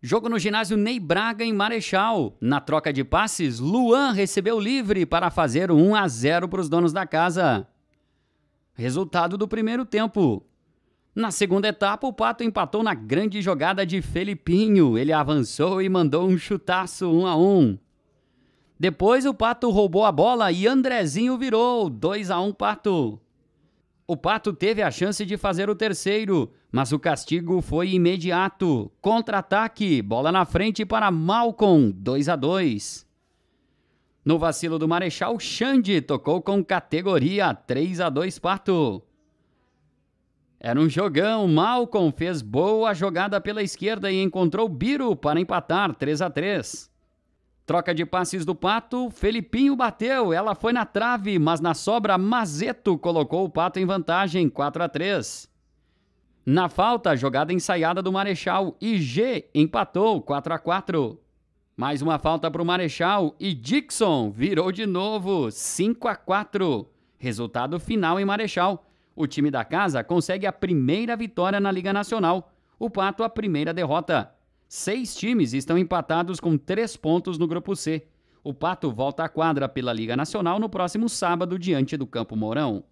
Jogo no ginásio Ney Braga em Marechal. Na troca de passes, Luan recebeu livre para fazer 1 a 0 para os donos da casa. Resultado do primeiro tempo. Na segunda etapa, o Pato empatou na grande jogada de Felipinho. Ele avançou e mandou um chutaço 1 a 1. Depois o Pato roubou a bola e Andrezinho virou 2 a 1 Pato. O Pato teve a chance de fazer o terceiro, mas o castigo foi imediato. Contra-ataque, bola na frente para Malcom, 2 a 2. No vacilo do Marechal, Xande tocou com categoria 3 a 2 Pato. Era um jogão, Malcom fez boa jogada pela esquerda e encontrou Biro para empatar 3 a 3. Troca de passes do Pato, Felipinho bateu, ela foi na trave, mas na sobra Mazeto colocou o Pato em vantagem, 4 a 3. Na falta, jogada ensaiada do Marechal, e G empatou, 4 a 4. Mais uma falta para o Marechal e Dixon virou de novo, 5 a 4. Resultado final em Marechal. O time da casa consegue a primeira vitória na Liga Nacional, o Pato a primeira derrota. Seis times estão empatados com três pontos no grupo C. O Pato volta à quadra pela Liga Nacional no próximo sábado, diante do Campo Mourão.